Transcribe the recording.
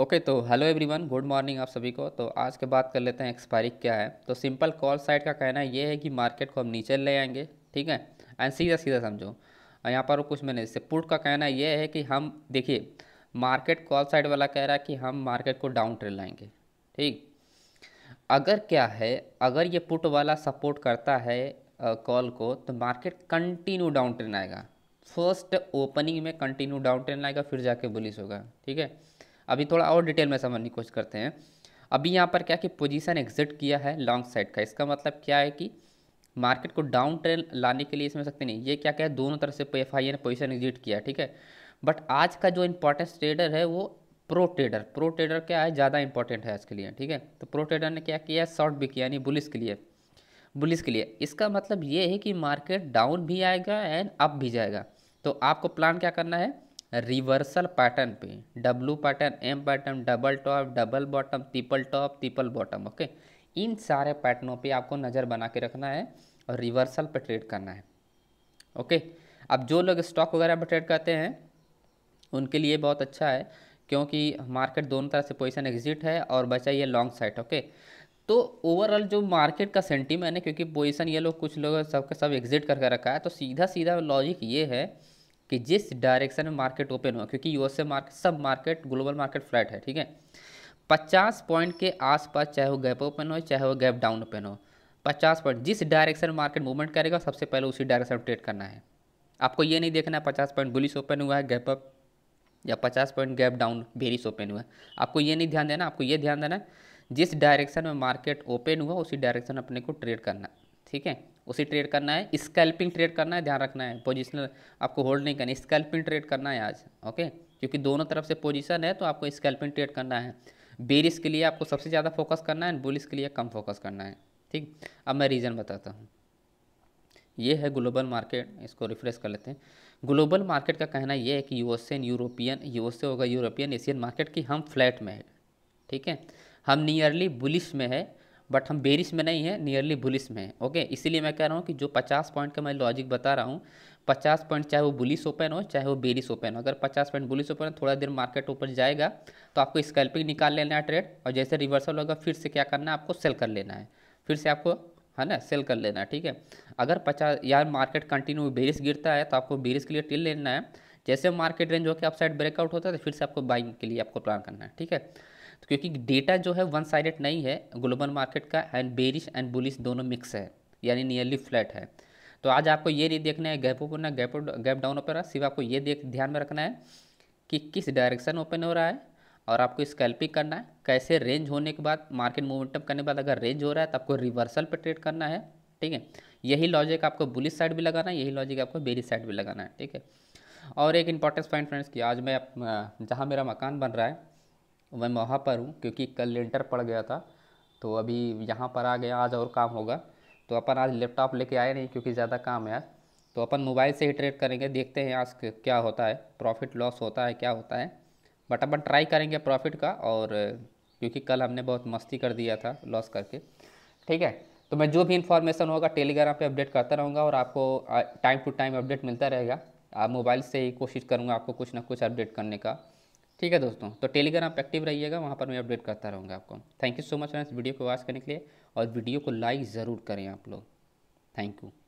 okay तो hello everyone good morning आप सभी को तो आज के बात कर लेते हैं एक्सपायरी क्या है तो सिंपल कॉल साइड का कहना ये है कि मार्केट को हम नीचे ले आएंगे ठीक है एंड सीधा सीधा समझो यहाँ पर कुछ मैंने इससे पुट का कहना ये है कि हम देखिए मार्केट कॉल साइड वाला कह रहा है कि हम मार्केट को डाउन ट्रेड लाएंगे ठीक अगर क्या है अगर ये पुट वाला सपोर्ट करता है कॉल को तो मार्केट कंटिन्यू डाउन ट्रेन आएगा फर्स्ट ओपनिंग में कंटिन्यू डाउन ट्रेन आएगा फिर जाके बुलिस होगा ठीक है अभी थोड़ा और डिटेल में समझने की कोशिश करते हैं अभी यहाँ पर क्या कि पोजीशन एग्जिट किया है लॉन्ग साइड का इसका मतलब क्या है कि मार्केट को डाउन ट्रेन लाने के लिए इसमें सकते नहीं ये क्या क्या है दोनों तरफ से एफ ने पोजिशन एग्जिट किया ठीक है बट आज का जो इंपॉर्टेंस ट्रेडर है वो प्रो ट्रेडर प्रो ट्रेडर क्या है ज़्यादा इंपॉर्टेंट है आज के लिए ठीक है तो प्रो ट्रेडर ने क्या किया शॉर्ट भी किया यानी बुलिस के लिए बुलिस के लिए इसका मतलब ये है कि मार्केट डाउन भी आएगा एंड अप भी जाएगा तो आपको प्लान क्या करना है रिवर्सल पैटर्न पे W pattern M pattern double top double bottom triple top triple bottom okay इन सारे पैटर्नों पे आपको नज़र बना के रखना है और रिवर्सल पे ट्रेड करना है ओके अब जो लोग स्टॉक वगैरह पर ट्रेड करते हैं उनके लिए बहुत अच्छा है क्योंकि मार्केट दोनों तरह से पोजिशन एग्जिट है और बचा ये लॉन्ग साइड ओके तो ओवरऑल जो मार्केट का सेंटीमेंट है क्योंकि पोजिशन ये लोग कुछ लोग सबके सब एग्जिट करके रखा है तो सीधा सीधा लॉजिक ये है कि जिस डायरेक्शन में मार्केट ओपन हुआ क्योंकि यूएसए मार्केट सब मार्केट ग्लोबल मार्केट फ्लैट है ठीक है 50 पॉइंट के आसपास चाहे वो गैप ओपन हो चाहे वो गैप डाउन ओपन हो 50 पॉइंट जिस डायरेक्शन में मार्केट मूवमेंट करेगा सबसे पहले उसी डायरेक्शन ट्रेड करना है आपको ये नहीं देखना है पचास पॉइंट बुलिस ओपन हुआ है गैप अप या पचास point gap down bearish open हुआ है आपको ये नहीं ध्यान देना आपको ये ध्यान देना जिस डायरेक्शन में मार्केट ओपन हुआ उसी डायरेक्शन अपने को ट्रेड करना ठीक है उसी ट्रेड करना है स्कैल्पिंग ट्रेड करना है ध्यान रखना है पोजिशनल आपको होल्ड नहीं करना स्कैल्पिंग ट्रेड करना है आज ओके क्योंकि दोनों तरफ से पोजिशन है तो आपको स्कैल्पिंग ट्रेड करना है बेरिस के लिए आपको सबसे ज़्यादा फोकस करना है बुलिस के लिए कम फोकस करना है ठीक अब मैं रीज़न बताता हूँ ये है ग्लोबल मार्केट इसको रिफ्रेश कर लेते हैं ग्लोबल मार्केट का कहना ये है कि एंड यूरोपियन यूएसए होगा यूरोपियन एशियन मार्केट की हम फ्लैट में है ठीक है हम नियरली बुलिश में है बट हम बेरिस में नहीं है नियरली बुलिस में है ओके इसीलिए मैं कह रहा हूँ कि जो पचास पॉइंट का मैं लॉजिक बता रहा हूँ पचास पॉइंट चाहे वो बुलिस ओपन हो चाहे वो बेरिस ओपन हो अगर पचास पॉइंट बुलिस ओपन है थोड़ा देर मार्केट ऊपर जाएगा तो आपको स्कैल्पिंग निकाल लेना है ट्रेड और जैसे रिवर्सल होगा फिर से क्या करना है आपको सेल कर लेना है फिर से आपको है ना सेल कर लेना है ठीक है अगर पचास यार मार्केट कंटिन्यू बेरिस गिरता है तो आपको बेरिस के लिए टिल लेना है जैसे मार्केट रेंज होकर अपसाइड ब्रेकआउट होता है तो फिर से आपको बाइंग के लिए आपको प्लान करना है ठीक है तो क्योंकि डेटा जो है वन साइडेड नहीं है ग्लोबल मार्केट का एंड बेरिश एंड बुलिश दोनों मिक्स है यानी नियरली फ्लैट है तो आज आपको ये नहीं देखना है गैप ओपन है गैप गैप डाउन ओपन रहा सिर्फ आपको ये देख ध्यान में रखना है कि किस डायरेक्शन ओपन हो रहा है और आपको स्कैल्पिंग करना है कैसे रेंज होने के बाद मार्केट मोमेंटम करने के बाद अगर रेंज हो रहा है तो आपको रिवर्सल पर ट्रेड करना है ठीक है यही लॉजिक आपको बुलिस साइड भी लगाना है यही लॉजिक आपको बेरिस साइड भी लगाना है ठीक है और एक इंपॉर्टेंस पॉइंट फ्रेंड्स कि आज मैं जहाँ मेरा मकान बन रहा है मैं वहाँ पर हूँ क्योंकि कल लेंटर पड़ गया था तो अभी यहाँ पर आ गया आज और काम होगा तो अपन आज लैपटॉप लेके आए नहीं क्योंकि ज़्यादा काम है आज तो अपन मोबाइल से ही ट्रेड करेंगे देखते हैं आज क्या होता है प्रॉफिट लॉस होता है क्या होता है बट अपन ट्राई करेंगे प्रॉफिट का और क्योंकि कल हमने बहुत मस्ती कर दिया था लॉस करके ठीक है तो मैं जो भी इन्फॉर्मेशन होगा टेलीग्राम पे अपडेट करता रहूँगा और आपको टाइम टू टाइम अपडेट मिलता रहेगा आप मोबाइल से ही कोशिश करूँगा आपको कुछ ना कुछ अपडेट करने का ठीक है दोस्तों तो टेलीग्राम पर एक्टिव रहिएगा वहाँ पर मैं अपडेट करता रहूँगा आपको thank you so much friends video को वॉच करने के लिए और वीडियो को लाइक ज़रूर करें आप लोग थैंक यू